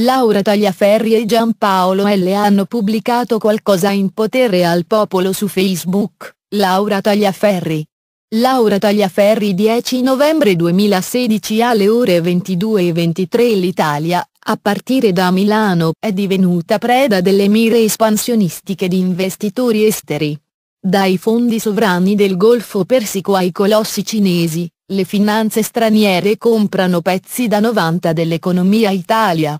Laura Tagliaferri e Giampaolo L hanno pubblicato qualcosa in potere al popolo su Facebook, Laura Tagliaferri. Laura Tagliaferri 10 novembre 2016 alle ore 22 e 23 l'Italia, a partire da Milano, è divenuta preda delle mire espansionistiche di investitori esteri. Dai fondi sovrani del Golfo Persico ai colossi cinesi, le finanze straniere comprano pezzi da 90 dell'economia Italia.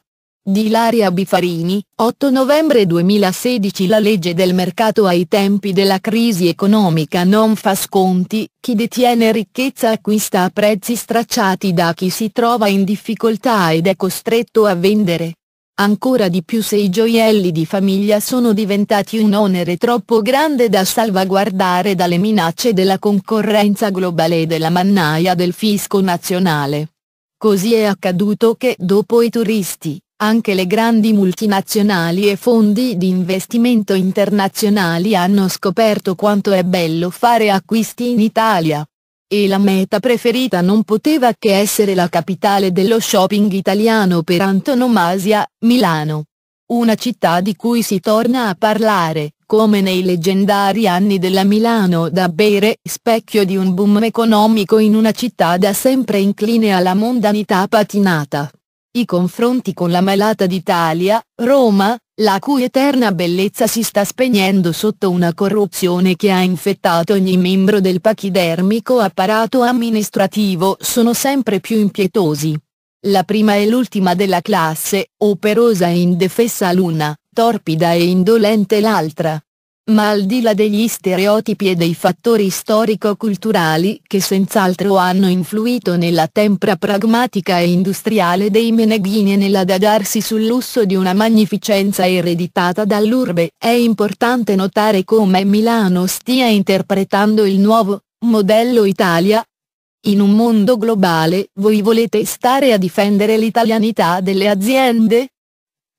Di Ilaria Bifarini, 8 novembre 2016 La legge del mercato ai tempi della crisi economica non fa sconti, chi detiene ricchezza acquista a prezzi stracciati da chi si trova in difficoltà ed è costretto a vendere. Ancora di più se i gioielli di famiglia sono diventati un onere troppo grande da salvaguardare dalle minacce della concorrenza globale e della mannaia del fisco nazionale. Così è accaduto che dopo i turisti, anche le grandi multinazionali e fondi di investimento internazionali hanno scoperto quanto è bello fare acquisti in Italia. E la meta preferita non poteva che essere la capitale dello shopping italiano per antonomasia, Milano. Una città di cui si torna a parlare, come nei leggendari anni della Milano da bere, specchio di un boom economico in una città da sempre incline alla mondanità patinata. I confronti con la malata d'Italia, Roma, la cui eterna bellezza si sta spegnendo sotto una corruzione che ha infettato ogni membro del pachidermico apparato amministrativo sono sempre più impietosi. La prima e l'ultima della classe, operosa e indefessa l'una, torpida e indolente l'altra, ma al di là degli stereotipi e dei fattori storico-culturali che senz'altro hanno influito nella tempra pragmatica e industriale dei meneghini e nell'adagarsi sul lusso di una magnificenza ereditata dall'urbe, è importante notare come Milano stia interpretando il nuovo, modello Italia. In un mondo globale, voi volete stare a difendere l'italianità delle aziende?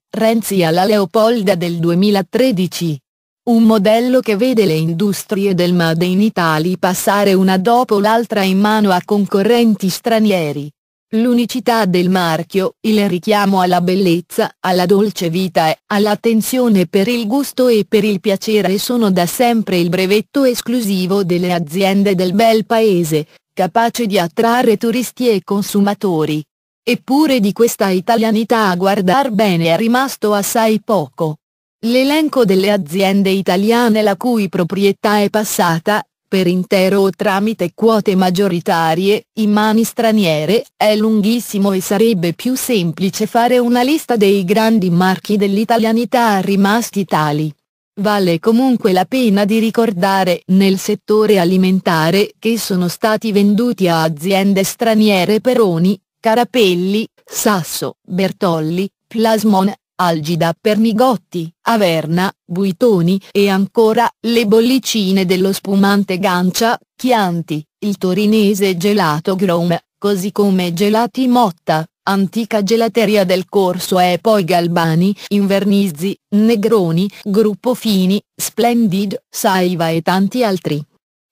Renzi alla Leopolda del 2013 un modello che vede le industrie del Made in Italy passare una dopo l'altra in mano a concorrenti stranieri. L'unicità del marchio, il richiamo alla bellezza, alla dolce vita e all'attenzione per il gusto e per il piacere sono da sempre il brevetto esclusivo delle aziende del bel paese, capace di attrarre turisti e consumatori. Eppure di questa italianità a guardar bene è rimasto assai poco. L'elenco delle aziende italiane la cui proprietà è passata, per intero o tramite quote maggioritarie, in mani straniere, è lunghissimo e sarebbe più semplice fare una lista dei grandi marchi dell'italianità rimasti tali. Vale comunque la pena di ricordare nel settore alimentare che sono stati venduti a aziende straniere Peroni, Carapelli, Sasso, Bertolli, Plasmon, Algida Pernigotti, Averna, Buitoni e ancora le bollicine dello spumante Gancia, Chianti, il torinese gelato Grom, così come gelati Motta, antica gelateria del corso e poi Galbani, Invernizzi, Negroni, Gruppo Fini, Splendid, Saiva e tanti altri.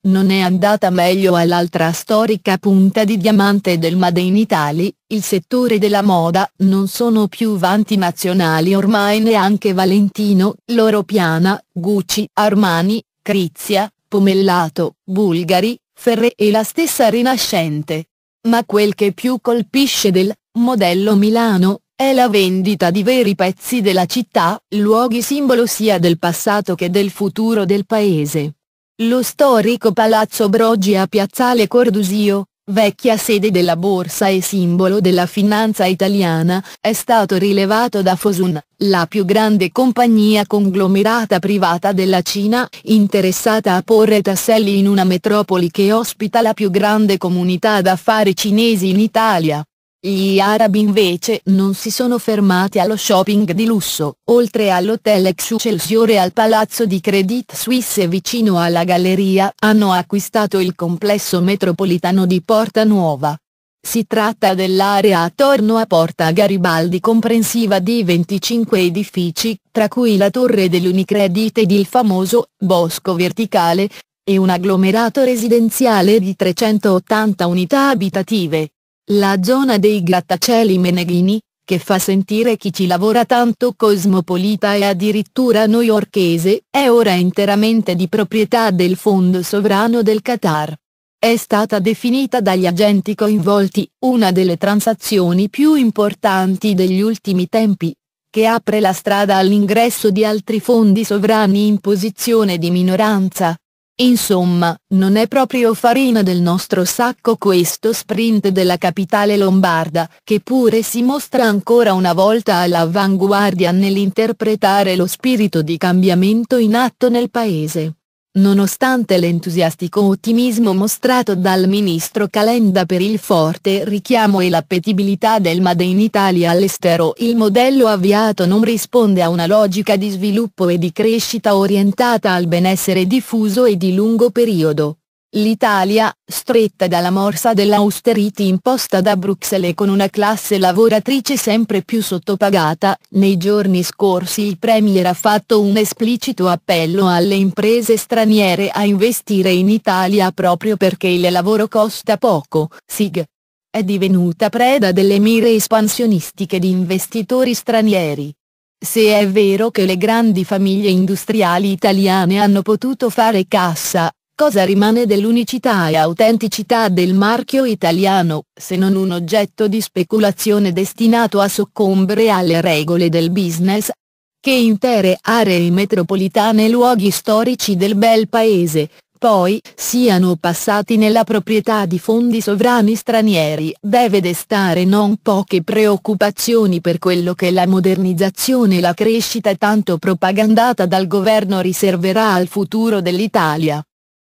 Non è andata meglio all'altra storica punta di diamante del Made in Italy, il settore della moda, non sono più vanti nazionali ormai neanche Valentino, Loro Piana, Gucci, Armani, Crizia, Pomellato, Bulgari, Ferre e la stessa Rinascente. Ma quel che più colpisce del modello Milano è la vendita di veri pezzi della città, luoghi simbolo sia del passato che del futuro del paese. Lo storico Palazzo Broggi a Piazzale Cordusio, vecchia sede della borsa e simbolo della finanza italiana, è stato rilevato da Fosun, la più grande compagnia conglomerata privata della Cina, interessata a porre tasselli in una metropoli che ospita la più grande comunità d'affari cinesi in Italia. Gli arabi invece non si sono fermati allo shopping di lusso, oltre all'hotel Excelsior e al palazzo di Credit Suisse vicino alla galleria hanno acquistato il complesso metropolitano di Porta Nuova. Si tratta dell'area attorno a Porta Garibaldi comprensiva di 25 edifici, tra cui la torre dell'Unicredit ed il famoso Bosco Verticale, e un agglomerato residenziale di 380 unità abitative. La zona dei grattacieli meneghini, che fa sentire chi ci lavora tanto cosmopolita e addirittura newyorkese, è ora interamente di proprietà del Fondo Sovrano del Qatar. È stata definita dagli agenti coinvolti una delle transazioni più importanti degli ultimi tempi, che apre la strada all'ingresso di altri fondi sovrani in posizione di minoranza, Insomma, non è proprio farina del nostro sacco questo sprint della capitale lombarda, che pure si mostra ancora una volta all'avanguardia nell'interpretare lo spirito di cambiamento in atto nel paese. Nonostante l'entusiastico ottimismo mostrato dal ministro Calenda per il forte richiamo e l'appetibilità del Made in Italia all'estero il modello avviato non risponde a una logica di sviluppo e di crescita orientata al benessere diffuso e di lungo periodo. L'Italia, stretta dalla morsa dell'austerity imposta da Bruxelles con una classe lavoratrice sempre più sottopagata, nei giorni scorsi il Premier ha fatto un esplicito appello alle imprese straniere a investire in Italia proprio perché il lavoro costa poco. SIG è divenuta preda delle mire espansionistiche di investitori stranieri. Se è vero che le grandi famiglie industriali italiane hanno potuto fare cassa, Cosa rimane dell'unicità e autenticità del marchio italiano, se non un oggetto di speculazione destinato a soccombere alle regole del business? Che intere aree metropolitane e luoghi storici del bel paese, poi, siano passati nella proprietà di fondi sovrani stranieri deve destare non poche preoccupazioni per quello che la modernizzazione e la crescita tanto propagandata dal governo riserverà al futuro dell'Italia.